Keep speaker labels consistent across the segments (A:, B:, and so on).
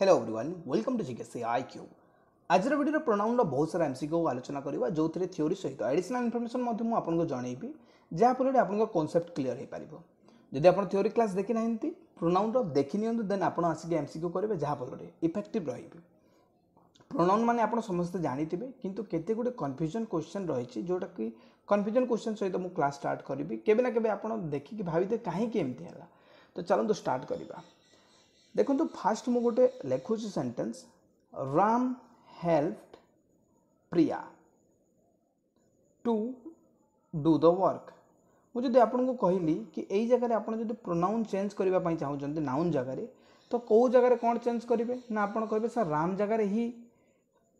A: Hello everyone welcome to G K I ଆଜିର ଭିଡ଼ିଓରେ ପ୍ରୋନାଉନ୍ର ବହୁତ ସାରା ଏମ୍ସିକ୍ୟୁ ଆଲୋଚନା କରିବା ଯେଉଁଥିରେ ଥିଓରି ସହିତ ଆଡ଼ିସନାଲ୍ ଇନଫର୍ମେସନ୍ ମଧ୍ୟ ମୁଁ ଆପଣଙ୍କୁ ଜଣେଇବି ଯାହାଫଳରେ ଆପଣଙ୍କ କନସେପ୍ଟ କ୍ଲିଅର୍ ହୋଇପାରିବ ଯଦି ଆପଣ ଥିଓରି କ୍ଲାସ୍ ଦେଖିନାହାନ୍ତି ପ୍ରୋନାଉନ୍ର ଦେଖିନିଅନ୍ତୁ ଦେନ୍ ଆପଣ ଆସିକି ଏମ୍ସିକ୍ୟୁ କରିବେ ଯାହାଫଳରେ ଇଫେକ୍ଟିଭ୍ ରହିବେ ପ୍ରୋନାଉନ୍ ମାନେ ଆପଣ ସମସ୍ତେ ଜାଣିଥିବେ କିନ୍ତୁ କେତେ ଗୁଡ଼ିଏ କନଫ୍ୟୁଜନ୍ କ୍ୱେଶ୍ଚନ୍ ରହିଛି ଯେଉଁଟାକି କନଫ୍ୟୁଜନ୍ କ୍ୱେଶ୍ଚନ୍ ସହିତ ମୁଁ କ୍ଲାସ୍ ଷ୍ଟାର୍ଟ କରିବି କେବେ ନା କେବେ ଆପଣ ଦେଖିକି ଭାବିବେ କାହିଁକି ଏମିତି ହେଲା ତ ଚାଲନ୍ତୁ ଷ୍ଟାର୍ଟ କରିବା ଦେଖନ୍ତୁ ଫାଷ୍ଟ ମୁଁ ଗୋଟେ ଲେଖୁଛି sentence Ram helped Priya to do the work ମୁଁ ଯଦି ଆପଣଙ୍କୁ କହିଲି କି ଏଇ ଜାଗାରେ ଆପଣ ଯଦି ପ୍ରୋନାଉନ୍ ଚେଞ୍ଜ କରିବା ପାଇଁ ଚାହୁଁଛନ୍ତି ନାଉନ୍ ଜାଗାରେ ତ କେଉଁ ଜାଗାରେ କ'ଣ ଚେଞ୍ଜ କରିବେ ନା ଆପଣ କହିବେ ସାର୍ ରାମ ଜାଗାରେ ହି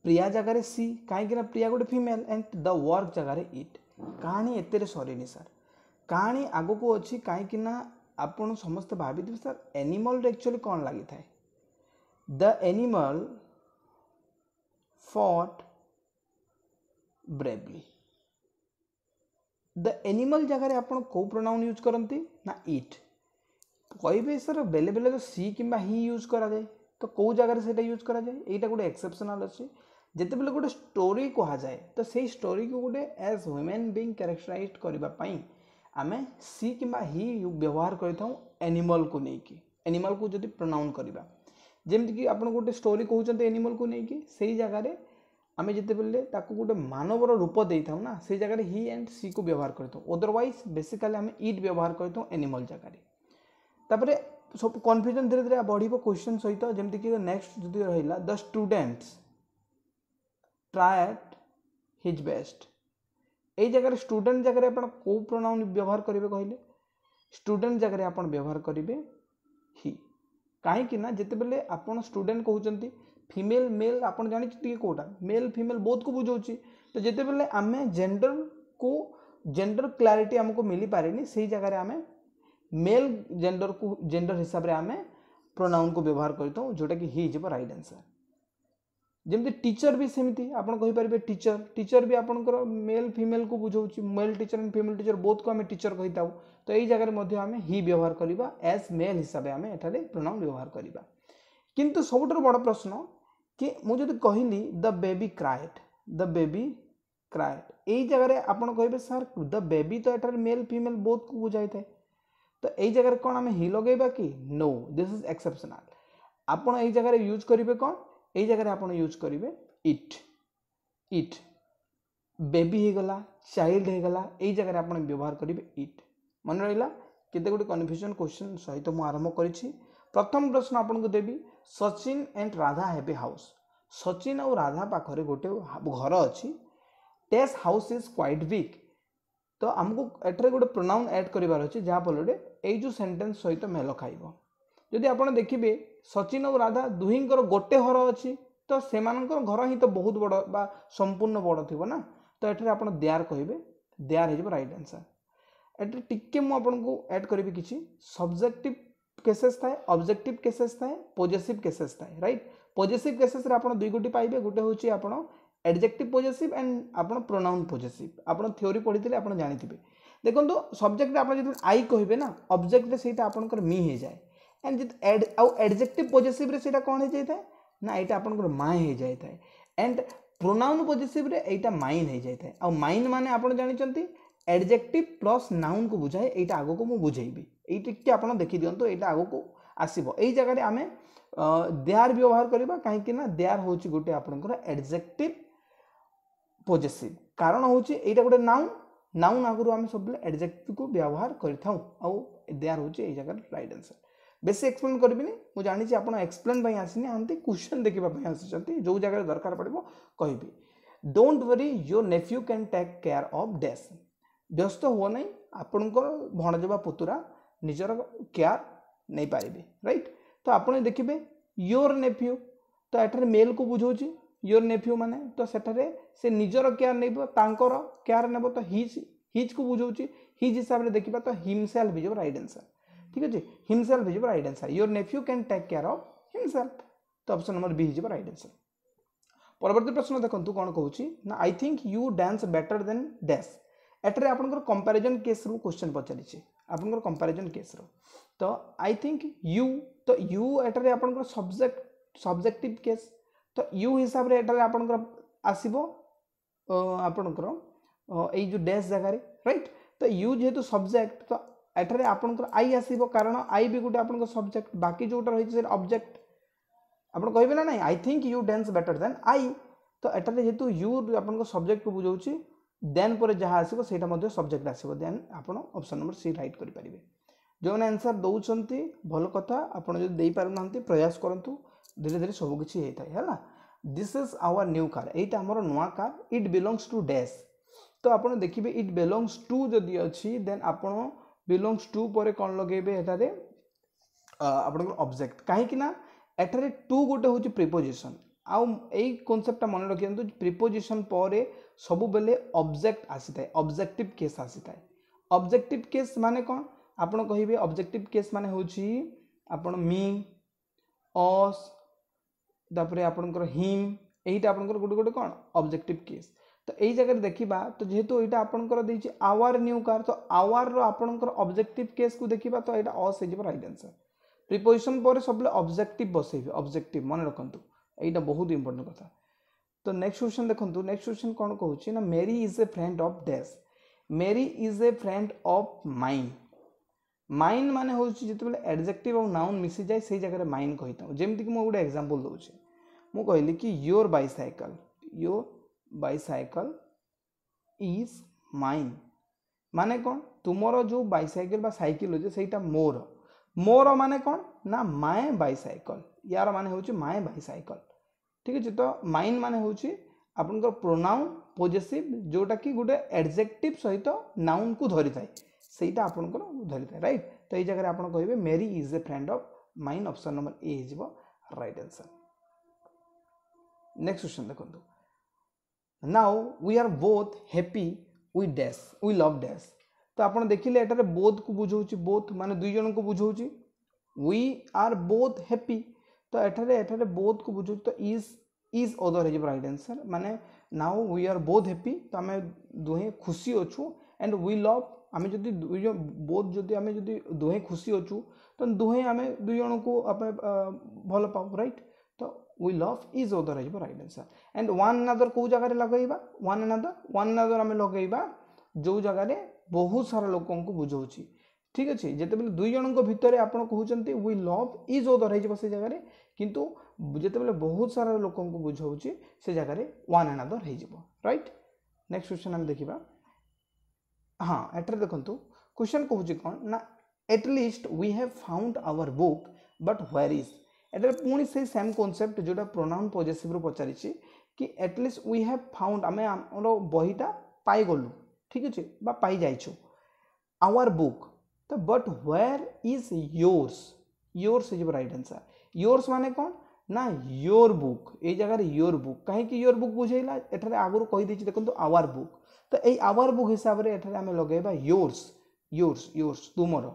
A: ପ୍ରିୟା ଜାଗାରେ ସି କାହିଁକିନା ପ୍ରିୟା ଗୋଟେ ଫିମେଲ୍ ଆଣ୍ଡ ଦ ୱାର୍କ ଜାଗାରେ ଇଟ୍ କାହାଣୀ ଏତେରେ ସରିନି ସାର୍ କାହାଣୀ ଆଗକୁ ଅଛି କାହିଁକିନା आप समस्त भावित सर एनिमल एक्चुअली कौन लगी था the animal fought bravely the animal जगार को प्रोनाउन यूज करते ना इट कहे सर बेले बेले तो सी कि हि यूज कराए तो कौ जगार से यूज कराए यहाँ गोटे एक्सेपसनाल अच्छे जिते बोले गोटे स्टोरी कह जाए तो से स्टोरी तो को गोटे एज ह्यूमेन बींग क्यारेक्टराइज करने आम सी कि हि व्यवहार करनिमल को लेकिन एनिमल को जब प्रोनाउन करवा जमीक आप गोटे स्टोरी कहते एनिमल को लेकिन से जगार आम जिते गोटे मानवर रूप दे था ना से जगह हि एंड सी को व्यवहार करदरवैज बेसिकाली आम इट व्यवहार करनिमल जगार तापर सब कन्फ्यूजन धीरे धीरे बढ़े क्वेश्चन सहित जमीक नेक्स्ट जो रहा the students tried his best जगह स्टूडे जगह आप प्रोनाउन व्यवहार करेंगे कहले स्टूडेंट जगह आप व्यवहार करेंगे हि कहीं जितेबले आप स्टूडेंट कहते फिमेल मेल आप जानते कौटा मेल फिमेल बहुत को बुझे तो जिते जितेबले आम जेंडर को जेंडर क्लारीटी आमको मिल पारे से ही जगह आम मेल जेंडर को जेंडर हिसाब से आम प्रोनाउन को व्यवहार करता हूँ जोटा कि हिज रईट आंसर जमी टीचर भी सेमती आपर टीचर टीचर भी आपंकर मेल फिमेल को बुझे male teacher and female teacher both को आम टीचर कही था तो यही जगह आम हि व्यवहार करवा एज मेल हिसाब से आम प्रणाम व्यवहार करवा कि सबुठ बड़ प्रश्न कि मुझे कहली the baby cried the baby cried यही जगह आप कहे सर द बेबी तो यार मेल फिमेल बोथ को बुझाई थाए तो यही जगह कौन आम हि लगे कि नो दिस इज एक्सेपसनाल आप जगह यूज करेंगे कौन এই জায়গায় আপনার ইউজ করবে ইট ইট বেবি হয়েগলা চাইল্ড হয়েগলা এই জায়গায় আপনার ব্যবহার করবে ইট মনে রহলা কেতে গুড়ি কনফ্যুজন কোশ্চিন সহিত মু আরম্ভ করেছি প্রথম প্রশ্ন আপনার দেবি Sachin and Radha have a house Sachin আউ রাধা পাখে গোটে ঘর অছি this house is quite big তো আমি এটার গোটে প্রোনাউন এড করবার অছে যা ফলরে এই যে সেন্টেন্স সহিত মেল খাইব যদি আপনার দেখবে ସଚିନ ଆଉ ରାଧା ଦୁହିଁଙ୍କର ଗୋଟେ ଘର ଅଛି ତ ସେମାନଙ୍କର ଘର ହିଁ ତ ବହୁତ ବଡ଼ ବା ସମ୍ପୂର୍ଣ୍ଣ ବଡ଼ ଥିବ ନା ତ ଏଠାରେ ଆପଣ ଦେୟାର କହିବେ ଦେୟାର ହେଇଯିବ ରାଇଟ୍ ଆନ୍ସର୍ ଏଠାରେ ଟିକେ ମୁଁ ଆପଣଙ୍କୁ ଆଡ଼୍ କରିବି କିଛି ସବଜେକ୍ଟିଭ୍ କେସେସ୍ ଥାଏ ଅବଜେକ୍ଟିଭ୍ କେସେସ୍ ଥାଏ ପଜେସିଭ୍ କେସେସ୍ ଥାଏ ରାଇଟ୍ ପଜେସିଭ୍ କେସେସ୍ରେ ଆପଣ ଦୁଇ ଗୋଟି ପାଇବେ ଗୋଟେ ହେଉଛି ଆପଣ ଏଡ଼ଜେକ୍ଟିଭ୍ ପଜେସିଭ୍ ଆଣ୍ଡ ଆପଣ ପ୍ରୋନାଉନ୍ ପଜେସିଭ୍ ଆପଣ ଥିଓରି ପଢ଼ିଥିଲେ ଆପଣ ଜାଣିଥିବେ ଦେଖନ୍ତୁ ସବଜେକ୍ଟରେ ଆପଣ ଯଦି ଆଇ କହିବେ ନା ଅବଜେକ୍ଟରେ ସେଇଟା ଆପଣଙ୍କର ମି ହେଇଯାଏ एंड आउ एडजेक्टिव पजेसीव रे सेटा कोन हो जाय ना एटा आपन को माय हो जाय थाए एंड प्रोनाउन पजेसीव रे एटा माइन हो जाय थाए आउ माइन माने आपन जानि चंती एडजेक्टिव प्लस नाउन को बुझाए एटा आगो को मु बुझाइबी एई टिके आपन देखि दियंतो एटा आगो को आसीबो एई जगह रे आमे देआर व्यवहार करबा काहे कि ना देआर होची गोटे आपन को एडजेक्टिव पजेसीव कारण होची एटा गोटे नाउन नाउन आगु आम सब एडजेक्टिव को व्यवहार कर देआर हूँ ये जगह रईट आंसर बेस एक्सप्लेन करें जानी आप एक्सप्लेन आसने क्वेश्चन देखापी आसी जो जगह दरकार पड़ो कह डोट worry your nephew can take care of dash व्यस्त हुआ ना आपण भणजवा पुतुरा निजर केयार नहीं पारे रईट तो आप देखिए योर नेफ्यू तो यार मेल को बुझौर योर नेफ्यू मैंने तो सेठे से निजर केयार नहीं केयार नब तो हिज हिज को बुझौर हिज हिसाब से देखा तो हिमसेल्फ इज रईट आंसर ठीक है himself his right answer your nephew can take care of himself तो option number B his right answer परवर्त प्रश्न देखो कौन कौन ना I think you dance better than dash एटारे आप कंपेरिजन केस रु क्वेश्चन पचारि आप कंपेरिजन केस रु तो आई थिंक यू तो यू एटारे आप सब्जेक्ट सब्जेक्टिव केस तो यू हिसाब से आप आसबर यू डैश जगार रईट तो यू जेहेतु सब्जेक्ट तो ଏଠାରେ ଆପଣଙ୍କର ଆଇ ଆସିବ କାରଣ ଆଇ ବି ଗୋଟେ ଆପଣଙ୍କ ସବଜେକ୍ଟ ବାକି ଯେଉଁଟା ରହିଛି ସେଇଟା ଅବଜେକ୍ଟ ଆପଣ କହିବେ ନା ନାହିଁ I think you dance better than I ତ ଏଠାରେ ଯେହେତୁ ୟୁ ଆପଣଙ୍କ ସବଜେକ୍ଟକୁ ବୁଝାଉଛି ଦେନ୍ ପରେ ଯାହା ଆସିବ ସେଇଟା ମଧ୍ୟ ସବଜେକ୍ଟ ଆସିବ ଦେନ୍ ଆପଣ ଅପସନ୍ ନମ୍ବର ସି ରାଇଟ୍ କରିପାରିବେ ଯେଉଁମାନେ ଆନ୍ସର୍ ଦେଉଛନ୍ତି ଭଲ କଥା ଆପଣ ଯଦି ଦେଇପାରୁନାହାନ୍ତି ପ୍ରୟାସ କରନ୍ତୁ ଧୀରେ ଧୀରେ ସବୁକିଛି ହେଇଥାଏ ହେଲା this is our new car ଏଇଟା ଆମର ନୂଆ car it belongs to dash ତ ଆପଣ ଦେଖିବେ ଇଟ୍ ବିଲଙ୍ଗସ୍ ଟୁ ଯଦି ଅଛି ଦେନ୍ ଆପଣ ବିଲଙ୍ଗସ୍ ଟୁ ପରେ କ'ଣ ଲଗେଇବେ ଏଠାରେ ଆପଣଙ୍କର ଅବଜେକ୍ଟ କାହିଁକି ନା ଏଠାରେ ଟୁ ଗୋଟେ ହେଉଛି ପ୍ରିପୋଜିସନ୍ ଆଉ ଏଇ କନସେପ୍ଟଟା ମନେ ରଖିଦିଅନ୍ତୁ ପ୍ରିପୋଜିସନ୍ ପରେ ସବୁବେଳେ ଅବଜେକ୍ଟ ଆସିଥାଏ ଅବଜେକ୍ଟିଭ୍ କେସ୍ ଆସିଥାଏ ଅବଜେକ୍ଟିଭ୍ କେସ୍ ମାନେ କ'ଣ ଆପଣ କହିବେ ଅବଜେକ୍ଟିଭ୍ କେସ୍ ମାନେ ହେଉଛି ଆପଣ ମି ଅସ୍ ତାପରେ ଆପଣଙ୍କର ହିମ୍ ଏଇଟା ଆପଣଙ୍କର ଗୋଟେ ଗୋଟେ କ'ଣ ଅବଜେକ୍ଟିଭ୍ କେସ୍ তো এই জায়গায় দেখিবা তো যেহেতু এটা আপনার দিয়েছি আওয়ার নিউ কার তো আওয়ার আপনার অবজেক্টিভ কেস কু দেখিবা তো এটা অস হয়ে রাইট আনসার প্রিপোজিশন পরে সবলে অবজেক্টিভ বসাইবে অবজেক্টিভ মনে রাখতু এইটা বহুত ইম্পর্টেন্ট কথা তো নেক্সট কোশ্চেন দেখুন নেক্সট কোশ্চেন কোণ কুচি না Mary is a friend of dash Mary is a friend of mine mine মানে হচ্ছে যেতবে এডজেক্টিভ আর নাউন মিশি যায় সেই জায়গায় মাইন কহিথাও যেমিকি মু গোটে এক্সাম্পল দেছি মু কহিলি কি your bicycle your bicycle is mine ମାନେ କ'ଣ ତୁମର ଯେଉଁ ବାଇସାଇକେଲ ବା ସାଇକେଲ ଅଛି ସେଇଟା ମୋର ମୋର ମାନେ କ'ଣ ନା ମାଏ ବାଇସାଇକଲ ୟାର ମାନେ ହେଉଛି ମାଏ ବାଇସାଇକଲ ଠିକ୍ ଅଛି ତ ମାଇନ୍ ମାନେ ହେଉଛି ଆପଣଙ୍କର ପ୍ରୋନାଉନ୍ ପୋଜେସିଭ୍ ଯେଉଁଟାକି ଗୋଟେ ଆଡ଼ଜେକ୍ଟିଭ୍ ସହିତ ନାଉନ୍କୁ ଧରିଥାଏ ସେଇଟା ଆପଣଙ୍କର ଧରିଥାଏ ରାଇଟ୍ ତ ଏଇ ଜାଗାରେ ଆପଣ କହିବେ Mary is a friend of mine option number A ହେଇଯିବ ରାଇଟ୍ ଆନ୍ସର୍ ନେକ୍ସଟ କ୍ୱେଶ୍ଚନ୍ ଦେଖନ୍ତୁ now we are both happy we dash we love dash তো ଆପଣ ଦେଖିଲେ ଏଠାରେ ବୋଥ୍କୁ ବୁଝାଉଛି ବୋଥ୍ ମାନେ ଦୁଇ ଜଣଙ୍କୁ ବୁଝାଉଛି ୱି ଆର୍ ବୋଥ୍ ହ୍ୟାପି ତ ଏଠାରେ ଏଠାରେ ବୋଥ୍କୁ ବୁଝାଉଛି ତ ଇଜ୍ ଇଜ୍ ଅଦର ହେଇଯିବ ରାଇଟ୍ ଆନ୍ସର୍ ମାନେ now we are both happy ତ ଆମେ ଦୁହେଁ ଖୁସି ଅଛୁ ଆଣ୍ଡ ୱି ଲଭ୍ ଆମେ ଯଦି ଦୁଇ ଜଣ ବୋଥ୍ ଯଦି ଆମେ ଯଦି ଦୁହେଁ ଖୁସି ଅଛୁ ତ ଦୁହେଁ ଆମେ ଦୁଇ ଜଣଙ୍କୁ ଆମେ ଭଲ ପାଉ ରାଇଟ୍ উইল অফ ইজ ওদ ରହିବ right answer and one another କେଉଁ ଜାଗାରେ ଲଗାଇବା ୱାନ୍ ଆନଦର ୱାନ୍ ଆନଦର ଆମେ ଲଗାଇବା ଯେଉଁ ଜାଗାରେ ବହୁତ ସାରା ଲୋକଙ୍କୁ ବୁଝାଉଛି ଠିକ୍ ଅଛି ଯେତେବେଳେ ଦୁଇ ଜଣଙ୍କ ଭିତରେ ଆପଣ କହୁଛନ୍ତି ୱି ଲଭ୍ ଇଜ୍ ଓଦର ହେଇଯିବ ସେ ଜାଗାରେ କିନ୍ତୁ ଯେତେବେଳେ ବହୁତ ସାରା ଲୋକଙ୍କୁ ବୁଝାଉଛି ସେ ଜାଗାରେ ୱାନ୍ ଆନାଦର ହେଇଯିବ ରାଇଟ୍ ନେକ୍ସଟ କ୍ୱେଶ୍ଚନ୍ ଆମେ ଦେଖିବା ହଁ ଏଠାରେ ଦେଖନ୍ତୁ କ୍ୱେଶ୍ଚନ୍ କହୁଛି କ'ଣ ନା at least we have found our book but where is ଏଠାରେ ପୁଣି ସେଇ ସେମ୍ କନସେପ୍ଟ ଯେଉଁଟା ପ୍ରୋନାଉନ୍ ପଜେସିଭ୍ରୁ ପଚାରିଛି କି ଆଟଲିଷ୍ଟ ୱି ହ୍ୟାଭ୍ ଫାଉଣ୍ଡ ଆମେ ଆମର ବହିଟା ପାଇଗଲୁ ଠିକ୍ ଅଛି ବା ପାଇଯାଇଛୁ ଆୱାର ବୁକ୍ ତ but where is yours yours ହେଇଯିବ ରାଇଟ୍ ଆନ୍ସର୍ ୟୋର୍ସ ମାନେ କ'ଣ ନା ୟୋର୍ ବୁକ୍ ଏଇ ଜାଗାରେ ୟୋର୍ ବୁକ୍ କାହିଁକି ୟୋର୍ ବୁକ୍ ବୁଝେଇଲା ଏଠାରେ ଆଗରୁ କହିଦେଇଛି ଦେଖନ୍ତୁ ଆୱାର ବୁକ୍ ତ ଏଇ ଆୱାର ବୁକ୍ ହିସାବରେ ଏଠାରେ ଆମେ ଲଗେଇବା ୟୋର୍ସ ୟୋର୍ସ ୟୋର୍ସ ତୁମର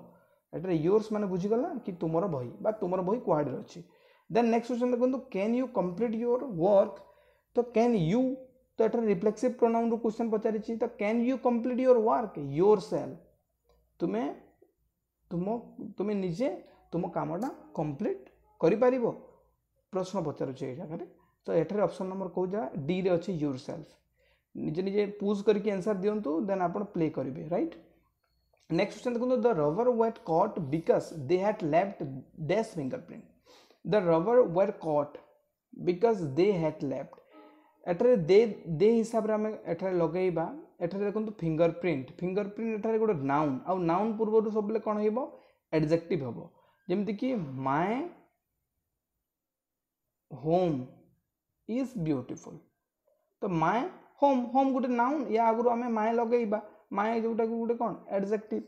A: ଏଠାରେ ୟୋର୍ସ ମାନେ ବୁଝିଗଲା କି ତୁମର ବହି ବା ତୁମର ବହି କୁଆଡ଼େ ଅଛି देन नेक्स्ट क्वेश्चन देखो can you complete your work तो कैन यू तो एट रिफ्लेक्सिव प्रोनाउन रु क्वेश्चन पचार तो can you complete your work yourself तुम्हें तुम तुम्हें निजे तुम कामटा कम्प्लीट कर प्रश्न पचार ये जगह तो एठार अप्सन नंबर कौ जगह डी अच्छे योर सेल्फ निजे निजे पुज करके आंसर दिंतु देन आप प्ले करेंगे रईट नेक्स्ट क्वेश्चन देखो the robber were caught because they had left dash fingerprint the rover were caught because they had left ଏଠାରେ ଦେ ଦେ ହିସାବରେ ଆମେ ଏଠାରେ ଲଗାଇବା ଏଠାରେ ଦେଖନ୍ତୁ ଫିଙ୍ଗର ପ୍ରିଣ୍ଟ ଫିଙ୍ଗର ପ୍ରିଣ୍ଟ ଏଠାରେ ଗୋଟେ ନାଉନ୍ ଆଉ ନାଉନ୍ ପୂର୍ବରୁ ସବୁବେଳେ କ'ଣ ହେବ ଆଡ଼ଜେକ୍ଟିଭ୍ ହେବ ଯେମିତିକି ମାଏ ହୋମ୍ ଇଜ୍ ବ୍ୟୁଟିଫୁଲ୍ ତ ମାଏ ହୋମ୍ ହୋମ୍ ଗୋଟେ ନାଉନ୍ ୟା ଆଗରୁ ଆମେ ମାଏ ଲଗାଇବା ମାଏ ଯେଉଁଟାକୁ ଗୋଟେ କ'ଣ ଆଡ଼ଜେକ୍ଟିଭ୍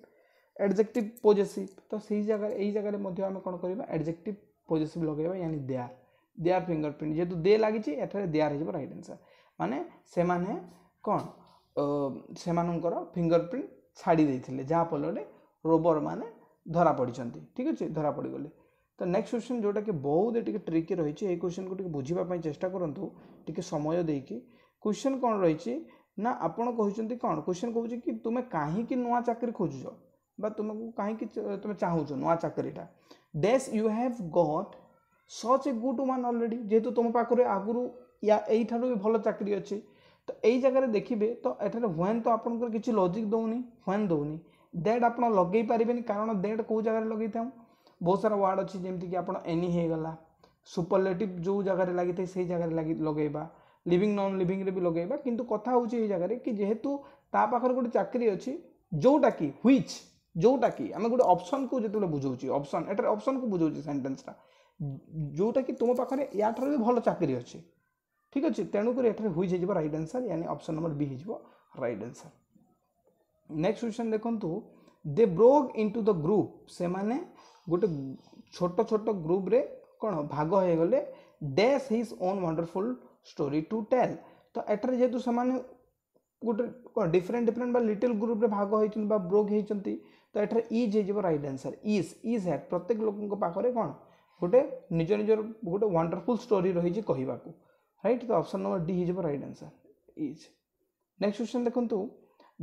A: ଆଡ଼ଜେକ୍ଟିଭ୍ ପୋଜେସିଭ୍ ତ ସେଇ ଜାଗାରେ ଏଇ ଜାଗାରେ ମଧ୍ୟ ଆମେ କ'ଣ କରିବା ଆଡ଼ଜେକ୍ଟିଭ୍ ପଜେସିଭ୍ ଲଗାଇବା ୟାନି ଦେୟାର ଦେୟାର ଫିଙ୍ଗର ପ୍ରିଣ୍ଟ ଯେହେତୁ ଦେ ଲାଗିଛି ଏଠାରେ ଦେୟାର ହେଇଯିବ ରାଇଟ୍ ଆନ୍ସର ମାନେ ସେମାନେ କ'ଣ ସେମାନଙ୍କର ଫିଙ୍ଗର ପ୍ରିଣ୍ଟ ଛାଡ଼ି ଦେଇଥିଲେ ଯାହାଫଳରେ ରୋବରମାନେ ଧରା ପଡ଼ିଛନ୍ତି ଠିକ୍ ଅଛି ଧରା ପଡ଼ିଗଲେ ତ ନେକ୍ସଟ କ୍ୱେଶ୍ଚନ୍ ଯେଉଁଟାକି ବହୁତ ଟିକେ ଟ୍ରିକି ରହିଛି ଏଇ କ୍ୱେଶ୍ଚନ୍କୁ ଟିକେ ବୁଝିବା ପାଇଁ ଚେଷ୍ଟା କରନ୍ତୁ ଟିକେ ସମୟ ଦେଇକି କ୍ୱେଶ୍ଚନ୍ କ'ଣ ରହିଛି ନା ଆପଣ କହୁଛନ୍ତି କ'ଣ କ୍ୱେଶ୍ଚନ୍ କହୁଛି କି ତୁମେ କାହିଁକି ନୂଆ ଚାକିରି ଖୋଜୁଛ बा तुमको कहीं तुम चाहू नुआ चाकरीटा dash you have got such a good one already जेहेतु तुम पाखे आगुरी या यही भी भल चाकरी अच्छे तो यही जगह देखिए तो यार व्वेन तो आप किसी लजिक दौनी व्वेन दौनी दैट आप लगे पारे नहीं कारण दैट कौ जगह लगे था बहुत सारा वार्ड अच्छे जमीक आप एनी होगा सुपरलेटिव जो जगह लगी थे सही जगह लगे लिविंग नन लिविंग भी लगे कितु कथ हो जगह कि जेहेतु ताखर गोटे चाकरी अच्छी जोटा कि ह्विच ଯେଉଁଟାକି ଆମେ ଗୋଟେ ଅପସନ୍କୁ ଯେତେବେଳେ ବୁଝାଉଛି ଅପସନ୍ ଏଠାରେ ଅପସନ୍କୁ ବୁଝାଉଛି ସେଣ୍ଟେନ୍ସଟା ଯେଉଁଟାକି ତୁମ ପାଖରେ ୟାଠାରୁ ବି ଭଲ ଚାକିରି ଅଛି ଠିକ୍ ଅଛି ତେଣୁକରି ଏଠାରେ ହୁଇଜ୍ ହେଇଯିବ ରାଇଟ୍ ଆନ୍ସର୍ ୟାନି ଅପସନ୍ ନମ୍ବର ବି ହେଇଯିବ ରାଇଟ୍ ଆନ୍ସର୍ ନେକ୍ସଟ କ୍ୱେଶ୍ଚନ୍ ଦେଖନ୍ତୁ they broke into the group ସେମାନେ ଗୋଟେ ଛୋଟ ଛୋଟ ଗ୍ରୁପ୍ରେ କ'ଣ ଭାଗ ହୋଇଗଲେ dash his own wonderful story to tell ତ ଏଠାରେ ଯେହେତୁ ସେମାନେ ଗୋଟେ କ'ଣ ଡିଫରେଣ୍ଟ ଡିଫରେଣ୍ଟ ବା ଲିଟିଲ୍ ଗ୍ରୁପ୍ରେ ଭାଗ ହୋଇଛନ୍ତି ବା ବ୍ରୋକ୍ ହୋଇଛନ୍ତି তো এটার ইজ হয়ে right answer is is had প্রত্যেক লোক পাখে কোণ গোটে নিজ নিজের গোটে ওয়ান্ডরফুল স্টোরি রয়েছে কহবাকে রাইট তো অপশন নম্বর ডি হয়ে right answer is next question দেখুন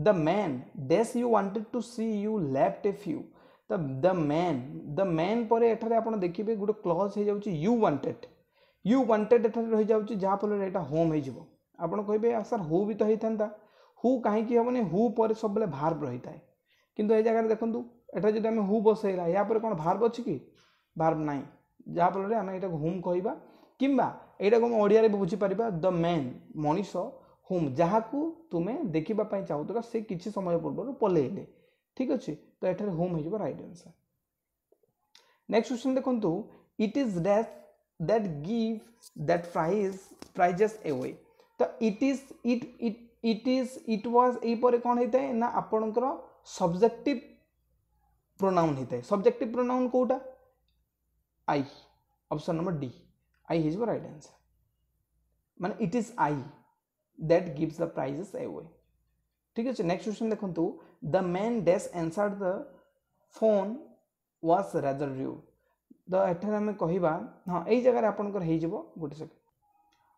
A: the man this you wanted to see you left a few the the man the man ପରେ ଏଠାରେ ଆପଣ ଦେଖିବେ ଗୋଟେ କ୍ଲଜ୍ ହେଇଯାଉଛି ୟୁ ୱାଣ୍ଟେଡ୍ ୟୁ ୱାଣ୍ଟେଡ୍ ଏଠାରେ ରହିଯାଉଛି ଯାହାଫଳରେ ଏଇଟା ହୋମ୍ ହେଇଯିବ ଆପଣ କହିବେ ସାର୍ ହୁ ବି ତ ହେଇଥାନ୍ତା ହୁ କାହିଁକି ହେବନି ହୁ ପରେ ସବୁବେଳେ ଭାର୍ବ ରହିଥାଏ কিন্তু এই জায়গায় দেখুন এটা যদি আমি হু বসাইলা ইয়াপরে କ'ଣ ভার্ব ଅଛି କି ভার্ব ନାହିଁ ଯାହାଫଳରେ ଆମେ ଏଇଟାକୁ ହୁମ୍ କହିବା କିମ୍ବା ଏଇଟାକୁ ଆମେ ଓଡ଼ିଆରେ ବି ବୁଝିପାରିବା ଦ ମ୍ୟାନ୍ ମଣିଷ ହୁମ୍ ଯାହାକୁ ତୁମେ ଦେଖିବା ପାଇଁ ଚାହୁଁଥିଲ ସେ କିଛି ସମୟ ପୂର୍ବରୁ ପଲେଇଲେ ଠିକ୍ ଅଛି ତ ଏଠାରେ ହୁମ୍ ହେଇଯିବ ରାଇଟ୍ ଆନ୍ସର୍ ନେକ୍ସଟ କ୍ୱେଶ୍ଚନ୍ ଦେଖନ୍ତୁ it is dash that give that prize prizes away ତ it is it it it is it was ଏହିପରି କ'ଣ ହେଇଥାଏ ନା ଆପଣଙ୍କର सब्जेक्टिव प्रोनाउन होता है सब्जेक्टिव प्रोनाउन कौटा I option number D I his right answer मान it is I that gives the prize away ठीक अच्छे नेक्स्ट क्वेश्चन देखो the man dash answer the phone was razor रू तो यठार आम कह हाँ यही जगह आप गोटे सेकेंड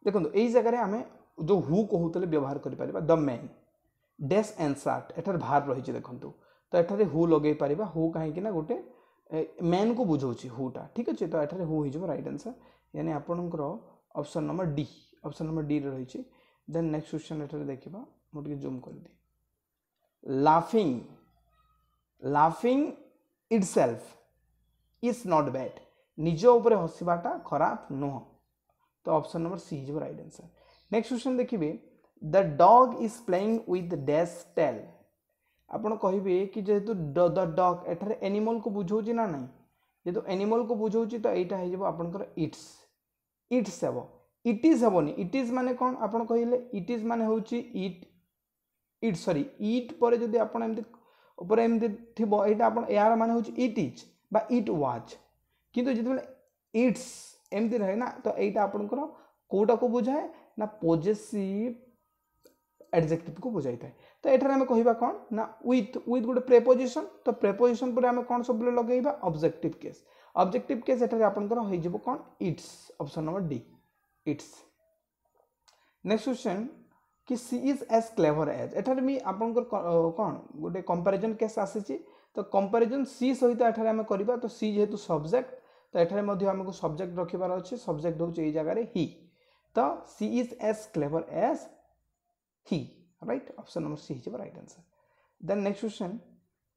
A: देखो यही तो, जगह आम जो हु कहते व्यवहार कर मैन ড্যাশ অ্যান্ড সার্ট এটার ভার রয়েছে দেখন্তু তো এঠারে হু লগাই পারিবা হু কাহিঁকি না গোটে ମ୍ୟାନ୍କୁ ବୁଝାଉଛି ହୁଟା ଠିକ୍ ଅଛି ତ ଏଠାରେ ହୁ ହେଇଯିବ ରାଇଟ୍ ଆନ୍ସର୍ ୟାନି ଆପଣଙ୍କର option number D option number ଡିରେ ରହିଛି ଦେନ୍ ନେକ୍ସଟ କ୍ୱେଶ୍ଚନ୍ ଏଠାରେ ଦେଖିବା ମୁଁ ଟିକେ ଜୁମ୍ କରିଦିଏ ଲାଫିଂ ଲାଫିଂ ଇଟ୍ ସେଲ୍ଫ ଇଟ୍ସ ନଟ୍ ବ୍ୟାଡ୍ ନିଜ ଉପରେ ହସିବାଟା ଖରାପ ନୁହଁ ତ ଅପସନ୍ ନମ୍ବର ସି ହେଇଯିବ ରାଇଟ୍ ଆନ୍ସର୍ ନେକ୍ସଟ କ୍ୱେଶ୍ଚନ୍ ଦେଖିବେ ଦ dog is playing with dash tail ଆପଣ କହିବେ କି ଯେହେତୁ ଦ ଡଗ୍ ଏଠାରେ ଏନିମଲ୍କୁ ବୁଝାଉଛି ନା ନାହିଁ ଯେହେତୁ ଏନିମଲ୍କୁ ବୁଝାଉଛି ତ ଏଇଟା ହେଇଯିବ ଆପଣଙ୍କର ଇଟ୍ସ ଇଟ୍ସ ହେବ ଇଟ୍ ଇଜ୍ ହେବନି ଇଟ୍ ଇଜ୍ ମାନେ କ'ଣ ଆପଣ କହିଲେ ଇଟ୍ ଇଜ୍ ମାନେ ହେଉଛି ଇଟ୍ ଇଟ୍ ସରି ଇଟ୍ ପରେ ଯଦି ଆପଣ ଏମିତି ଉପରେ ଏମିତି ଥିବ ଏଇଟା ଆପଣ ଏହାର ମାନେ ହେଉଛି ଇଟ୍ ଇଜ୍ ବା ଇଟ୍ ୱାଜ୍ କିନ୍ତୁ ଯେତେବେଳେ ଇଟ୍ସ ଏମିତି ରହେ ନା ତ ଏଇଟା ଆପଣଙ୍କର କେଉଁଟାକୁ ବୁଝାଏ ନା ପୋଜେସିଭ୍ एडजेक्टिव को बुझाई था तो यहाँ आम कह कौन ना विथ विथ गोटे प्रेपोजिशन तो प्रेपोजिशन पर आम कौन सब लगे अब्जेक्टिव केस अब्जेक्टिव केस एठार आपंकर हो कौन it's option number D it's next question कि she is as clever as एठार भी आप कौन गोटे कंपेरिजन केस आसी तो कंपेरिजन सी सहित एठार आम करवा तो सी जेहेतु सब्जेक्ट तो ये आमको सब्जेक्ट रखबार अच्छे सब्जेक्ट हूँ ये जगार हि तो she is as clever as थी रईट अपसन नंबर सी हो right answer then next question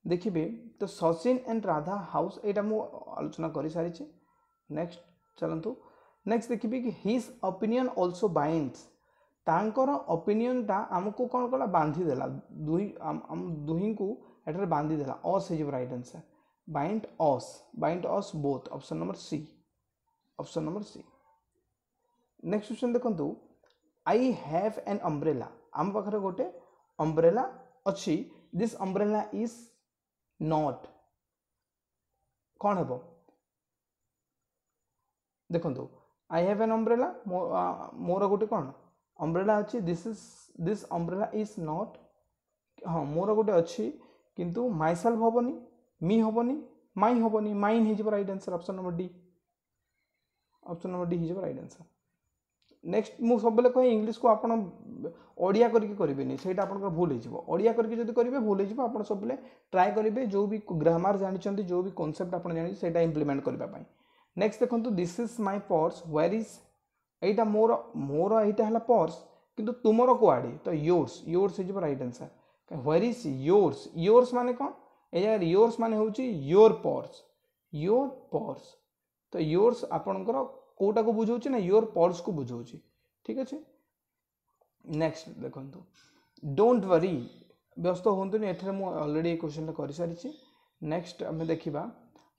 A: देखिए तो सचिन एंड राधा हाउस यहाँ मुझ आलोचना कर सारी नेक्स्ट चलतु नेक्स्ट देखिए कि हिज ओपिनियन अल्सो बैंड ओपिनियनटा आमको कौन कला बांधिदे दुई दुहं को यठार बांधिदे as his right answer band as band as both option number C option number C next question देखो आई हाव एन अम्ब्रेला आम पाखे गोटे अम्ब्रेला अच्छी दिस अम्ब्रेला इज नट कौन हम देखु आई हाव एन अम्ब्रेला मोर गोटे कौन अम्ब्रेला अच्छी this is this umbrella is not हाँ मोर गोटे अच्छी किंतु माइसेल्फ हेनी मी हेनी माई हेनी माइन हो right answer option number D option number D हो रईट आंसर ନେକ୍ସଟ ମୁଁ ସବୁବେଳେ କହେ ଇଂଲିଶକୁ ଆପଣ ଓଡ଼ିଆ କରିକି କରିବେନି ସେଇଟା ଆପଣଙ୍କର ଭୁଲ ହେଇଯିବ ଓଡ଼ିଆ କରିକି ଯଦି କରିବେ ଭୁଲ ହେଇଯିବ ଆପଣ ସବୁବେଳେ ଟ୍ରାଏ କରିବେ ଯେଉଁ ବି ଗ୍ରାମାର ଜାଣିଛନ୍ତି ଯେଉଁ ବି କନସେପ୍ଟ ଆପଣ ଜାଣିଛନ୍ତି ସେଇଟା ଇମ୍ପ୍ଲିମେଣ୍ଟ କରିବା ପାଇଁ ନେକ୍ସଟ ଦେଖନ୍ତୁ this is my purse where is ଏଇଟା ମୋର ମୋର ଏଇଟା ହେଲା ପର୍ସ କିନ୍ତୁ ତୁମର କୁଆଡ଼େ ତ ୟୋର୍ସ ୟୋର୍ସ ହେଇଯିବ right answer where is yours yours ମାନେ କ'ଣ ଏ ଜାଗାରେ ୟୋର୍ସ ମାନେ ହେଉଛି ୟୋର୍ ପର୍ସ ୟୋର୍ ପର୍ସ ତ ୟୋର୍ସ ଆପଣଙ୍କର কোটাকে বুঝাউছি না ইয়োর পর্স কু বুঝাউছি ঠিক আছে নেক্সট দেখন্তু ডোন্ট ওয়ারি ব্যস্ত হুঁতুনি এখানে মু অলরেডি এই কোশ্চেনটা করে সারিছি নেক্সট আমি দেখিবা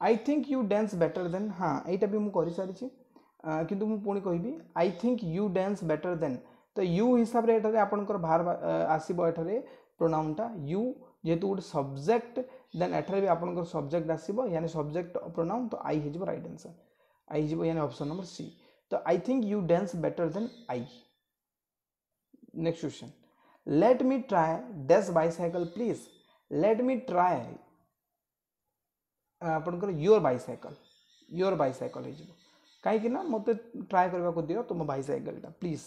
A: I think you dance better then হ্যাঁ এইটা বি মু করে সারিছি কিন্তু মু পুনি কইবি I think you dance better then তো ইউ হিসাবে এখানে আপনার ভার আসব এখানে প্রোনাউনটা ইউ যেহেতু গোটে সবজেক্ট দেন এখানে বি আপনার সবজেক্ট আসব ইয়ানি সবজেক্ট প্রোনাউন তো আই হয়ে রাইট আনসার आइज यानी ऑप्शन नंबर सी तो I think you dance better then I next question let me try dash bicycle please let me try ଆପଣଙ୍କର ୟୋର୍ ବାଇସାଇକଲ୍ ୟୋର୍ ବାଇସାଇକଲ୍ ହେଇଯିବ କାହିଁକି ନା ମୋତେ ଟ୍ରାଏ କରିବାକୁ ଦିଅ ତୁମ ବାଇସାଇକଲ୍ଟା ପ୍ଲିଜ୍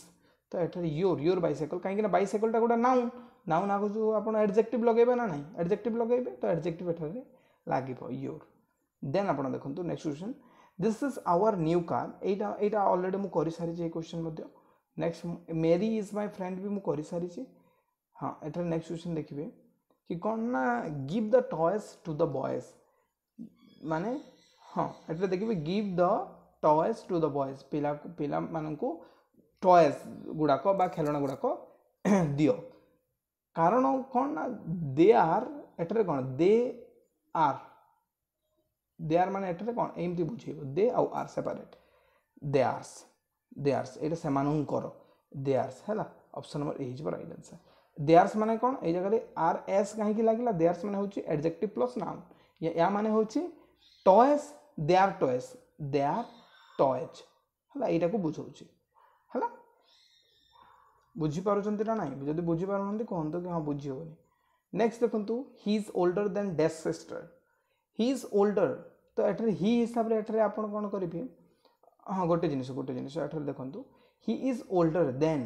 A: ତ ଏଠାରେ ୟୋର୍ ୟୋର୍ ବାଇସାଇକଲ୍ କାହିଁକି ନା ବାଇସାଇକଲ୍ଟା ଗୋଟେ ନାଉନ୍ ନାଉନ୍ ଆଗକୁ ଆପଣ ଆଡ଼ଜେକ୍ଟିଭ୍ ଲଗେଇବେ ନା ନାହିଁ ଆଡ଼ଜେକ୍ଟିଭ୍ ଲଗେଇବେ ତ ଆଡ଼ଜେକ୍ଟିଭ୍ ଏଠାରେ ଲାଗିବ ୟୋର୍ ଦେନ୍ ଆପଣ ଦେଖନ୍ତୁ next question this is our new car ଏଇଟା ଏଇଟା ଅଲରେଡ଼ି ମୁଁ କରିସାରିଛି ଏଇ କ୍ୱେଶ୍ଚନ୍ ମଧ୍ୟ next Mary is my friend ବି ମୁଁ କରିସାରିଛି ହଁ ଏଠାରେ ନେକ୍ସଟ କ୍ୱେଶ୍ଚନ୍ ଦେଖିବେ କି କ'ଣ ନା give the toys to the boys ମାନେ ହଁ ଏଠାରେ ଦେଖିବେ give the toys to the boys ପିଲା ପିଲାମାନଙ୍କୁ ଟଏଜ୍ ଗୁଡ଼ାକ ବା ଖେଳଣା ଗୁଡ଼ାକ ଦିଅ କାରଣ କ'ଣ ନା ଦେ ଆର୍ ଏଠାରେ କ'ଣ ଦେ ଆର୍ ଦେୟାର ମାନେ ଏଠାରେ କ'ଣ ଏମିତି ବୁଝେଇବ ଦେ ଆଉ ଆର୍ ସେପାରେଟ୍ ଦେୟାର୍ସ ଦେୟାର୍ସ ଏଇଟା ସେମାନଙ୍କର ଦେୟାର୍ସ ହେଲା ଅପସନ୍ ନମ୍ବର ଏ ହେଇଯିବ ରାଇଟ୍ ଆନ୍ସର୍ ଦେୟାର୍ସ ମାନେ କ'ଣ ଏଇ ଜାଗାରେ ଆର୍ ଏସ୍ କାହିଁକି ଲାଗିଲା ଦେୟାର୍ସ ମାନେ ହେଉଛି ଆଡ଼ଜେକ୍ଟିଭ୍ ପ୍ଲସ୍ ନାଉନ୍ ୟା ମାନେ ହେଉଛି toys their toys their toys ହେଲା ଏଇଟାକୁ ବୁଝାଉଛି ହେଲା ବୁଝିପାରୁଛନ୍ତି ନା ନାହିଁ ଯଦି ବୁଝିପାରୁନାହାନ୍ତି କୁହନ୍ତୁ କି ହଁ ବୁଝି ହେଉନି ନେକ୍ସଟ ଦେଖନ୍ତୁ he is older than dash sister he is older ତ ଏଠାରେ ହି ହିସାବରେ ଏଠାରେ ଆପଣ କ'ଣ କରିବେ ହଁ ଗୋଟେ ଜିନିଷ ଗୋଟେ ଜିନିଷ ଏଠାରେ ଦେଖନ୍ତୁ he is older than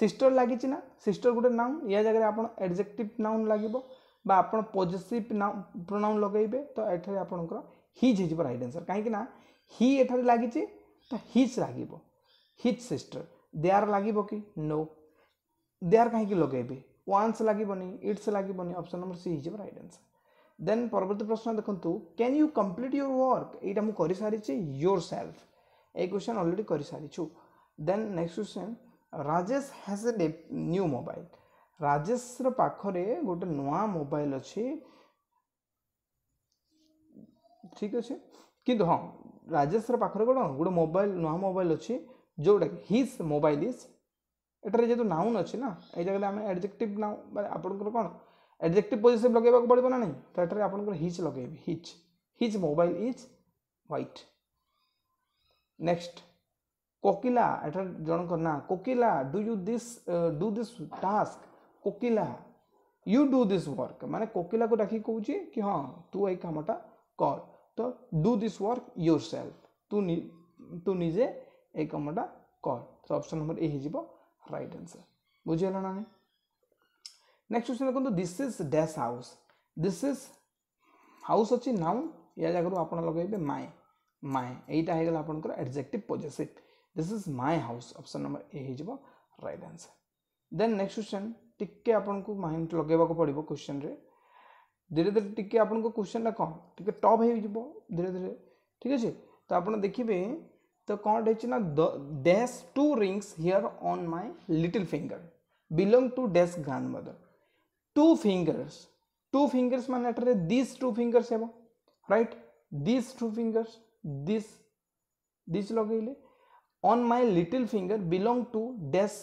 A: sister ଲାଗିଛି ନା ସିଷ୍ଟର ଗୋଟେ ନାଉନ୍ ୟା ଜାଗାରେ ଆପଣ ଏଡ଼ଜେକ୍ଟିଭ୍ ନାଉନ୍ ଲାଗିବ ବା ଆପଣ ପଜେସିଭ୍ ପ୍ରୋନାଉନ୍ ଲଗାଇବେ ତ ଏଠାରେ ଆପଣଙ୍କର ହିଜ୍ ହେଇଯିବ ରାଇଟ୍ ଆନ୍ସର୍ କାହିଁକି ନା ହି ଏଠାରେ ଲାଗିଛି ତ ହିଜ୍ ଲାଗିବ ହିଜ୍ ସିଷ୍ଟର ଦେଆର୍ ଲାଗିବ କି ନୋ ଦେଆର୍ କାହିଁକି ଲଗାଇବେ ୱାନ୍ସ ଲାଗିବନି ଇଟ୍ସ ଲାଗିବନି ଅପସନ୍ ନମ୍ବର ସି ହେଇଯିବ ରାଇଟ୍ ଆନ୍ସର୍ ଦେନ୍ ପରବର୍ତ୍ତୀ ପ୍ରଶ୍ନ ଦେଖନ୍ତୁ can you complete your work ଏଇଟା ମୁଁ କରିସାରିଛି ୟୋର୍ ସେଲ୍ଫ ଏଇ କ୍ୱେଶ୍ଚନ୍ ଅଲରେଡ଼ି କରିସାରିଛୁ then next question Rajesh has a new mobile ରାଜେଶର ପାଖରେ ଗୋଟେ ନୂଆ ମୋବାଇଲ ଅଛି ଠିକ୍ ଅଛି କିନ୍ତୁ ହଁ ରାଜେଶର ପାଖରେ କ'ଣ ଗୋଟେ ମୋବାଇଲ ନୂଆ ମୋବାଇଲ ଅଛି ଯେଉଁଟାକି ହିଜ୍ ମୋବାଇଲ ଇଜ୍ ଏଠାରେ ଯେହେତୁ ନାଉନ୍ ଅଛି ନା ଏଇ ଜାଗାରେ ଆମେ ଆଡ଼ଜେକ୍ଟିଭ୍ ନାଉନ୍ ଆପଣଙ୍କର କ'ଣ एडजेक्टिव पोजिशन लगे पड़े ना नहीं तो आपंकर लगे which his mobile is white next Kokila जन जनकर ना Kokila do you this do this task Kokila you do this work माने कोकिला को डाक कौच कि हाँ तू ये कमटा कर तो do this work yourself तू नि, तू निजे ये कमटा कर तो ऑप्शन नंबर ए हो रईट आंसर बुझीगला ना नहीं नेक्स्ट क्वेश्चन देखो this is dash house this is house अच्छी नाउन या जगह आप लगे माए माए यहीटा हो गला adjective possessive this is my house option number A हो right answer then next question टी आप माइंड लगे पड़ो क्वेश्चन रे धीरे धीरे टी आप क्वेश्चन कौन टे टप हो धीरे धीरे ठीक अच्छे तो आप देखिए तो कौन है ना dash two rings here on my little finger belong to dash grandmother two fingers two fingers मान एटे दिस् टू फिंगर्स हे right this two fingers this this लगे on my little finger belong to dash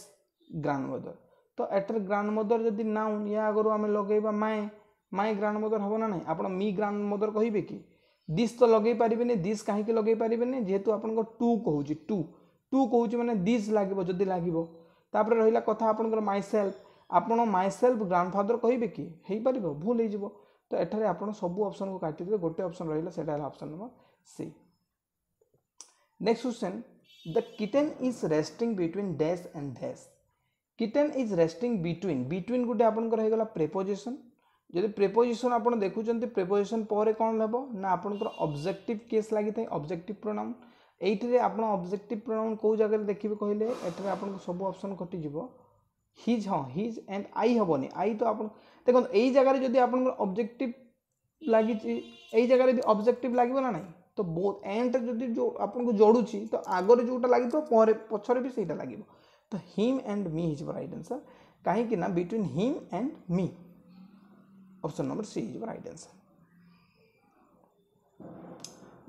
A: grandmother तो एटर grandmother जी noun या आगर आम लगे माए माए ग्रांड मदर हम ना ना आप मी ग्रांड मदर कहे कि दिस् तो लगे पारे नहीं दिस् कहीं लगे पारे नहीं जेहेतु आप टू कहू टू टू कहूँ मैंने दिस् लगे जदि लगे रहा कथ आप माइ ଆପଣ ମାଇ ସେଲ୍ଫ ଗ୍ରାଣ୍ଡଫାଦର କହିବେ କି ହେଇପାରିବ ଭୁଲ ହେଇଯିବ ତ ଏଠାରେ ଆପଣ ସବୁ ଅପସନକୁ କାଟିଦେବେ ଗୋଟେ ଅପସନ ରହିଲା ସେଇଟା ହେଲା option number C next the kitten is resting between dash and dash kitten is resting between between गोटे आपंकर प्रेपोजिशन जदि प्रेपोजिशन आप देखुं प्रेपोजिशन पर कौन हम ना आपंकर अब्जेक्ट केस लगी था अब्जेक्टिव प्रोनाउन ये आप अब्जेक्ट प्रोनाउन कौ जगह देखिए कहले सब अप्सन कटिज ହିଜ୍ ହଁ ହିଜ୍ ଆଣ୍ଡ ଆଇ ହେବନି ଆଇ ତ ଆପଣ ଦେଖନ୍ତୁ ଏଇ ଜାଗାରେ ଯଦି ଆପଣଙ୍କର ଅବଜେକ୍ଟିଭ୍ ଲାଗିଛି ଏଇ ଜାଗାରେ ଯଦି ଅବଜେକ୍ଟିଭ୍ ଲାଗିବ ନା ନାହିଁ ତ ବୋଥ ଏଣ୍ଡରେ ଯଦି ଯେଉଁ ଆପଣଙ୍କୁ ଯୋଡ଼ୁଛି ତ ଆଗରେ ଯେଉଁଟା ଲାଗିଥିବ ପରେ ପଛରେ ବି ସେଇଟା ଲାଗିବ ତ ହିମ୍ ଆଣ୍ଡ ମି ହେଇଯିବ ରାଇଟ୍ ଆନ୍ସର୍ କାହିଁକି ନା between him and me option number C ହେଇଯିବ ରାଇଟ୍ ଆନ୍ସର୍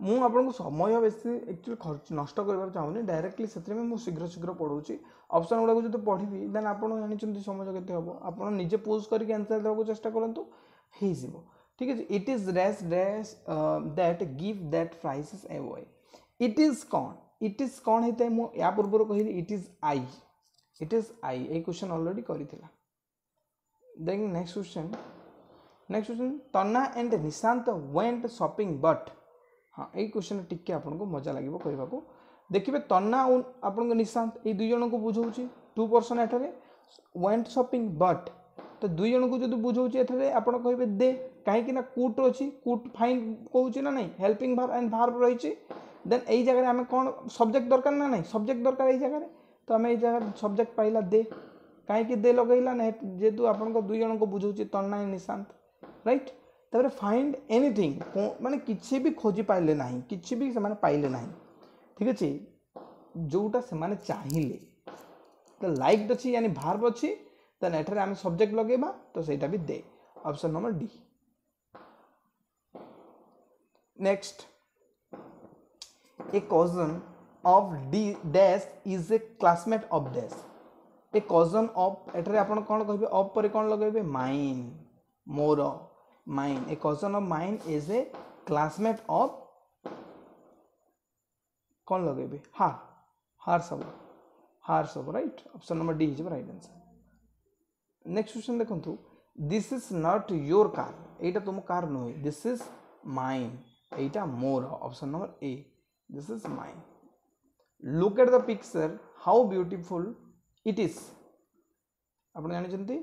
A: ମୁଁ ଆପଣଙ୍କୁ ସମୟ ବେଶୀ ଏକ୍ଚୁଆଲି ଖର୍ଚ୍ଚ ନଷ୍ଟ କରିବାକୁ ଚାହୁଁନି ଡାଇରେକ୍ଟଲି ସେଥିପାଇଁ ମୁଁ ଶୀଘ୍ର ଶୀଘ୍ର ପଢ଼ାଉଛି ଅପସନ୍ ଗୁଡ଼ାକୁ ଯଦି ପଢ଼ିବି ଦେନ୍ ଆପଣ ଜାଣିଛନ୍ତି ସମୟ କେତେ ହେବ ଆପଣ ନିଜେ ପୋଜ୍ କରିକି ଆନ୍ସର୍ ଦେବାକୁ ଚେଷ୍ଟା କରନ୍ତୁ ହେଇଯିବ ଠିକ୍ ଅଛି it is race race that give that prices away it is କ'ଣ ଇଟ୍ ଇଜ୍ କ'ଣ ହେଇଥାଏ ମୁଁ ୟା ପୂର୍ବରୁ କହିଲି it is I it is I ଏଇ କ୍ୱେଶ୍ଚନ୍ ଅଲରେଡ଼ି କରିଥିଲା then next question next question Tanna and Nishant went shopping but ହଁ ଏଇ କ୍ୱେଶ୍ଚନ୍ ଟିକେ ଆପଣଙ୍କୁ ମଜା ଲାଗିବ କରିବାକୁ ଦେଖିବେ ତନା ଆଉ ଆପଣଙ୍କ ନିଶାନ୍ତ ଏଇ ଦୁଇ ଜଣଙ୍କୁ ବୁଝାଉଛି ଟୁ ପର୍ସନ୍ ଏଠାରେ ୱାଣ୍ଟ ସପିଂ ବଟ୍ ତ ଦୁଇ ଜଣଙ୍କୁ ଯଦି ବୁଝାଉଛି ଏଠାରେ ଆପଣ କହିବେ ଦେ କାହିଁକି ନା କୁଟ୍ ଅଛି କୁଟ୍ ଫାଇନ୍ କହୁଛି ନା ନାହିଁ ହେଲ୍ପିଂ ଭାର୍ ଆଣ୍ଡ ଭାର୍ବ ରହିଛି ଦେନ୍ ଏଇ ଜାଗାରେ ଆମେ କ'ଣ ସବଜେକ୍ଟ ଦରକାର ନା ନାହିଁ ସବଜେକ୍ଟ ଦରକାର ଏଇ ଜାଗାରେ ତ ଆମେ ଏଇ ଜାଗାରେ ସବଜେକ୍ଟ ପାଇଲା ଦେ କାହିଁକି ଦେ ଲଗେଇଲା ନା ଯେହେତୁ ଆପଣଙ୍କ ଦୁଇ ଜଣଙ୍କୁ ବୁଝାଉଛି ତନ୍ନା ନିଶାନ୍ତ ରାଇଟ୍ ତାପରେ ଫାଇଣ୍ଡ ଏନିଥିଙ୍ଗ ମାନେ କିଛି ବି ଖୋଜିପାରିଲେ ନାହିଁ କିଛି ବି ସେମାନେ ପାଇଲେ ନାହିଁ ଠିକ୍ ଅଛି ଯେଉଁଟା ସେମାନେ ଚାହିଁଲେ ତ ଲାଇକ୍ଡ ଅଛି ୟାନି ଭାର୍ବ ଅଛି ଦେନ୍ ଏଠାରେ ଆମେ ସବଜେକ୍ଟ ଲଗେଇବା ତ ସେଇଟା ବି they option number D next a cousin of D dash is a classmate of dash a cousin of ଏଠାରେ ଆପଣ କ'ଣ କହିବେ ଅଫ୍ ପରେ କ'ଣ ଲଗେଇବେ ମାଇନ୍ ମୋର mine a cousin of mine is a classmate of कौन लोगे भी हार हार सब हार सब राइट ऑप्शन नंबर डी हिसाब राइट आंसर नेक्स्ट क्वेश्चन देखु this is not your car एटा तुम कार नुहे दिस इज माइन एटा मोर option number A this is mine look at the picture how beautiful it is आप जानते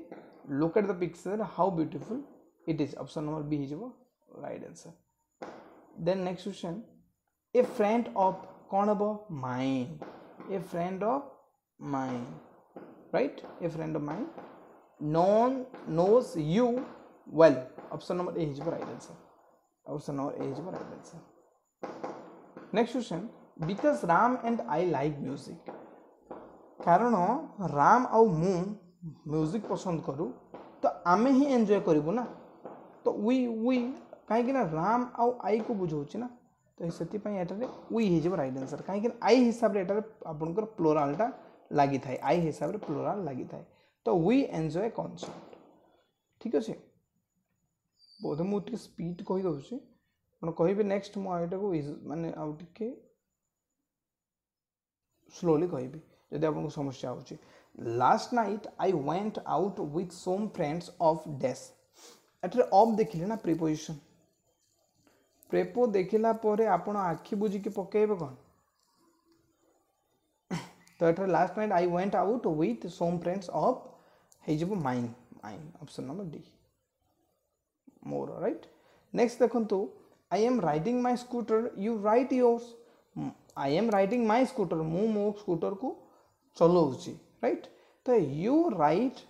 A: look at the picture how beautiful it is option number b is your right answer then next question a friend of कौन अब mine a friend of mine right a friend of mine known knows you well option number a is your right answer option number a is your right answer next question because ram and i like music কারণ রাম আউ মু music পছন্দ করু তো আমি হি enjoy করিবু না तो उ कहीं राम आई को बुझे ना तो से रनसर कहीं आई हिसाब से आप प्लोरालटा लगी था आई हिसाब से प्लोराल लगी था तो एंजय कनसर्ट ठीक अच्छे बोध मुझे स्पीड कहीदे कह नेक्ट मुझा मानने मान स्लोली कह जब आप समस्या हो last night I went out with some friends of dash एटे अफ देखिले ना प्रिपोजिशन प्रेपो देखला पर आप आखि बुझिक पकेब कौन तो ये last night I went out with some friends of हो mine mine option number D मोर राइट नेक्स्ट देखो I am riding my scooter you ride yours I am riding my scooter मु मो स्कूटर को चलाऊँ राइट तो you ride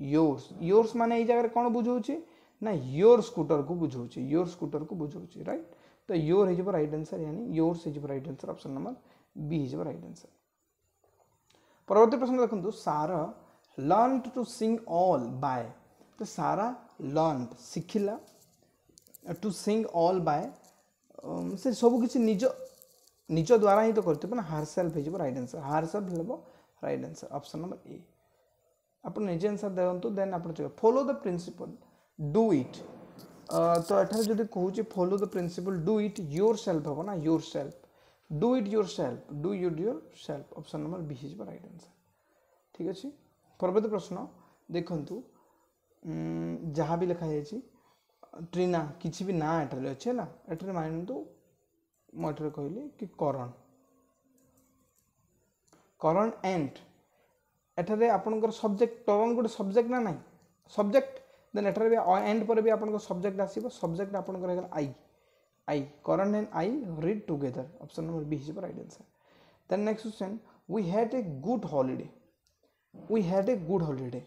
A: yours yours माने ये जगह कौन बुझे ना योर स्कूटर को बुझे योर स्कूटर को बुझे रईट तो योर हो रईट आंसर यानी योर्स हो right answer option number B हो रईट आंसर परवर्त प्रश्न देखो Sara learn to sing all by तो सारा लर्न शिखिला टू सिंग अल बाय से सबकि निज निज द्वारा ही तो करते ना हार सेल्फ हो रईट आंसर हार सेल्फ हम right answer option number A ଆପଣ ନିଜେ ଆନ୍ସର୍ ଦିଅନ୍ତୁ ଦେନ୍ ଆପଣ ଚଳିବ ଫଲୋ ଦ ପ୍ରିନ୍ସିପଲ୍ ଡୁ ଇଟ୍ ତ ଏଠାରେ ଯଦି କହୁଛି follow the principle do it yourself ହେବ ନା yourself do it yourself do it yourself option number B ହେଇଯିବ ରାଇଟ୍ ଆନ୍ସର୍ ଠିକ୍ ଅଛି ପରବର୍ତ୍ତୀ ପ୍ରଶ୍ନ ଦେଖନ୍ତୁ ଯାହା ବି ଲେଖାଯାଇଛି ଟ୍ରିନା କିଛି ବି ନାଁ ଏଠାରେ ଅଛି ହେଲା ଏଠାରେ ମାନିନ୍ତୁ ମୁଁ ଏଠାରେ କହିଲି କି କରଣ କରଣ ଏଣ୍ଟ এঠারে আপনার সবজেক্ট টর্ম গোটে সবজেক্ট না না সবজেক্ট দেন এঠারে এন্ড পরে বি আপনার সবজেক্ট আসব সবজেক্ট আপনার হয়ে I I. Karan and I read together. Option number B is the right answer. Then next question, we had a good holiday. We had a good holiday.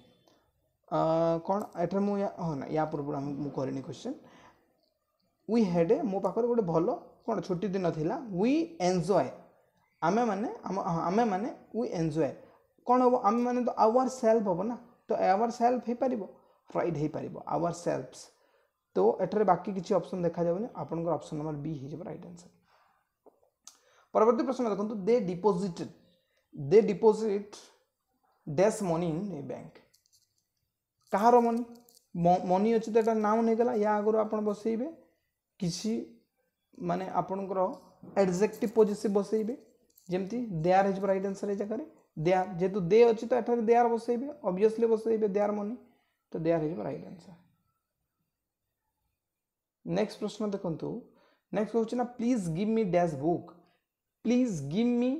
A: कौन एटर मु हाँ ना या पूर्व मुझे क्वेश्चन वी हेड मो पाखे गोटे भल कौन छुट्टी दिन थी वी एंजय आम मैंने आम मैंने वी एंजय କ'ଣ ହେବ ଆମେମାନେ ତ ଆୱାର ସେଲ୍ଫ ହେବ ନା ତ ଆୱାର ସେଲ୍ଫ ହେଇପାରିବ ରାଇଟ୍ ହେଇପାରିବ ଆୱାର ସେଲ୍ଫସ୍ ତ ଏଠାରେ ବାକି କିଛି ଅପସନ୍ ଦେଖାଯାଉନି ଆପଣଙ୍କର ଅପସନ୍ ନମ୍ବର ବି ହେଇଯିବ ରାଇଟ୍ ଆନ୍ସର୍ ପରବର୍ତ୍ତୀ ପ୍ରଶ୍ନ ଦେଖନ୍ତୁ the deposited the deposit dash money in a bank କାହାର ମନି ମନି ଅଛି ତ ଏଇଟା ନାଉନ୍ ହେଇଗଲା ୟା ଆଗରୁ ଆପଣ ବସେଇବେ କିଛି ମାନେ ଆପଣଙ୍କର ଏଡ଼ଜେକ୍ଟିଭ୍ ପୋଜିସିଭ୍ ବସେଇବେ ଯେମିତି ଦେୟାର ହେଇଯିବ ରାଇଟ୍ ଆନ୍ସର୍ ଏ ଜାଗାରେ দেয়ার যেহেতু দে অছি তো এখানে দেয়ার বসাইবে অবভিয়াসলি বসাইবে দেয়ার মনে তো দেয়ার হয়ে রাইট আনসার নেক্সট প্রশ্ন দেখুন নেক্সট হচ্ছে না please give me dash book please give me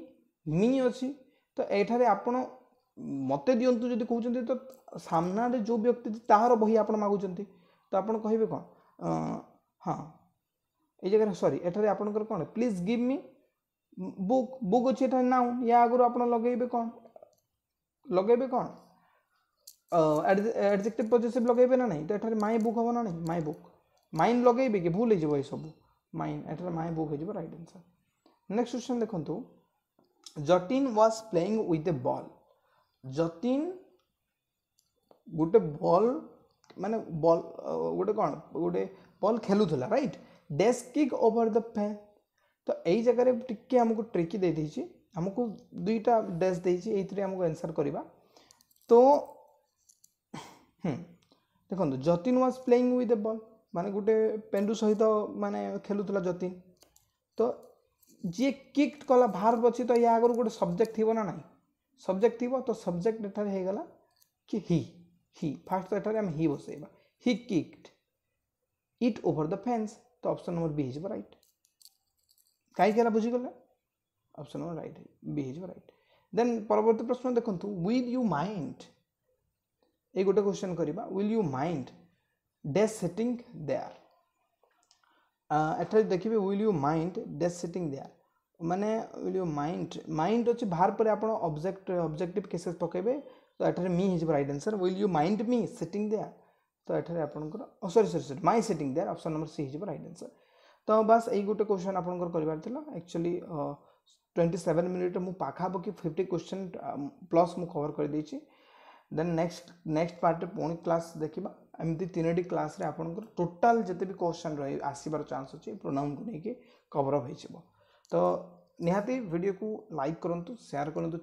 A: me অছি তো এখানে আপন মতে দিয়ন্তু যদি কহুচন্তি তো সামনারে যে ব্যক্তি তাহার বহি আপন মাগুচন্তি তো আপন কহিবে কোন হ্যাঁ এই জায়গায় সরি এখানে আপনার কোণ please give me book book ଅଛି ଏଠାରେ ନାଉନ୍ ୟା ଆଗରୁ ଆପଣ ଲଗେଇବେ କ'ଣ ଲଗେଇବେ କ'ଣ ଆଡ଼ଜେକ୍ଟିଭ୍ ପଜେସିଭ୍ ଲଗେଇବେ ନା ନାହିଁ ତ ଏଠାରେ ମାଇ ବୁକ୍ ହେବ ନା ନାହିଁ ମାଇ ବୁକ୍ ମାଇନ୍ ଲଗେଇବେ କି ଭୁଲ ହେଇଯିବ ଏସବୁ ମାଇନ୍ ଏଠାରେ ମାଇ ବୁକ୍ ହେଇଯିବ ରାଇଟ୍ ଆନ୍ସର୍ ନେକ୍ସଟ କ୍ୱେଶ୍ଚନ୍ ଦେଖନ୍ତୁ Jatin was playing with a ball Jatin ଗୋଟେ ବଲ୍ ମାନେ ବଲ୍ ଗୋଟେ କ'ଣ ଗୋଟେ ବଲ୍ ଖେଳୁଥିଲା right dash kick over the fence ତ ଏଇ ଜାଗାରେ ଟିକେ ଆମକୁ ଟ୍ରିକି ଦେଇଦେଇଛି ଆମକୁ ଦୁଇଟା ଡ୍ୟାସ୍ ଦେଇଛି ଏଇଥିରେ ଆମକୁ ଆନ୍ସର୍ କରିବା ତ ଦେଖନ୍ତୁ Jatin was playing with a ball ମାନେ ଗୋଟେ ପେଣ୍ଡୁ ସହିତ ମାନେ ଖେଳୁଥିଲା ଯତିନ୍ ତ ଯିଏ କିକ୍ଟ କଲା ଭାର୍ବ ଅଛି ତ ୟା ଆଗରୁ ଗୋଟେ ସବଜେକ୍ଟ ଥିବ ନା ନାହିଁ ସବଜେକ୍ଟ ଥିବ ତ ସବଜେକ୍ଟ ଏଠାରେ ହେଇଗଲା କି ହି ହି ଫାର୍ଷ୍ଟ ତ ଏଠାରେ ଆମେ ହି ବସେଇବା he kicked it over the fence ତ ଅପସନ୍ ନମ୍ବର ବି ହେଇଯିବ ରାଇଟ୍ कहीं बुझीगले ଅପସନ୍ ୱାନ୍ ରାଇଟ୍ ବି ହେଇଯିବ ରାଇଟ୍ ଦେନ୍ ପରବର୍ତ୍ତୀ ପ୍ରଶ୍ନ ଦେଖନ୍ତୁ ୱିଲ୍ ୟୁ ମାଇଣ୍ଡ ଏଇ ଗୋଟେ କ୍ୱେଶ୍ଚନ୍ କରିବା will you mind the setting there ଏଠାରେ ଦେଖିବେ will you mind the setting there ମାନେ ୱିଲ୍ ୟୁ ମାଇଣ୍ଡ ମାଇଣ୍ଡ ଅଛି ବାହାର ପରେ ଆପଣ ଅବଜେକ୍ଟ ଅବଜେକ୍ଟିଭ୍ କେସେସ୍ ପକାଇବେ ତ ଏଠାରେ ମି ହେଇଯିବ right answer will you mind me setting there ତ ଏଠାରେ ଆପଣଙ୍କର sorry sorry sorry my setting there option number C ହେଇଯିବ ରାଇଟ୍ ଆନ୍ସର୍ ତ ବାସ୍ ଏଇ ଗୋଟେ କ୍ୱେଶ୍ଚନ୍ ଆପଣଙ୍କର କରିବାର ଥିଲା ଆକ୍ଚୁଆଲି ଟ୍ୱେଣ୍ଟି ସେଭେନ୍ ମିନିଟ୍ରେ ମୁଁ ପାଖାପାଖି ଫିଫ୍ଟି କ୍ୱେଶ୍ଚନ୍ ପ୍ଲସ୍ ମୁଁ କଭର୍ କରିଦେଇଛି ଦେନ୍ ନେକ୍ସଟ ନେକ୍ସଟ ପାର୍ଟରେ ପୁଣି କ୍ଲାସ୍ ଦେଖିବା ଏମିତି ତିନୋଟି କ୍ଲାସ୍ରେ ଆପଣଙ୍କର ଟୋଟାଲ୍ ଯେତେ ବି କ୍ୱେଶ୍ଚନ୍ ରହି ଆସିବାର ଚାନ୍ସ ଅଛି ପ୍ରୋନାଉନ୍କୁ ନେଇକି କଭର୍ ଅପ୍ ହେଇଯିବ ତ ନିହାତି ଭିଡ଼ିଓକୁ ଲାଇକ୍ କରନ୍ତୁ ସେୟାର କରନ୍ତୁ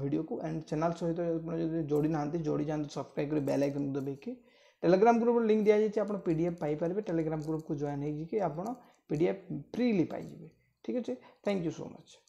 A: ଭିଡ଼ିଓକୁ ଆଣ୍ଡ ଚ୍ୟାନେଲ୍ ସହିତ ଆପଣ ଯଦି ଯୋଡ଼ି ନାହାନ୍ତି ଯୋଡ଼ି ଯାଆନ୍ତୁ ସବସ୍କ୍ରାଇବ୍ କରି ବେଲ୍ ଆଇକନ୍ ଦବେଇକି टेलीग्राम ग्रुप लिंक दि जाइए आप पीडफ पापर टेलीग्राम ग्रुप को जॉन होफ फ्रीली पाइबे ठीक है थैंक यू सो मच